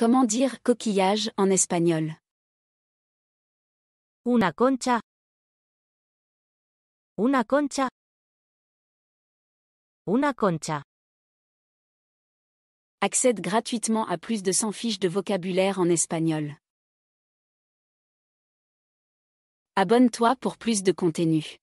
Comment dire coquillage en espagnol Una concha. Una concha. Una concha. Accède gratuitement à plus de 100 fiches de vocabulaire en espagnol. Abonne-toi pour plus de contenu.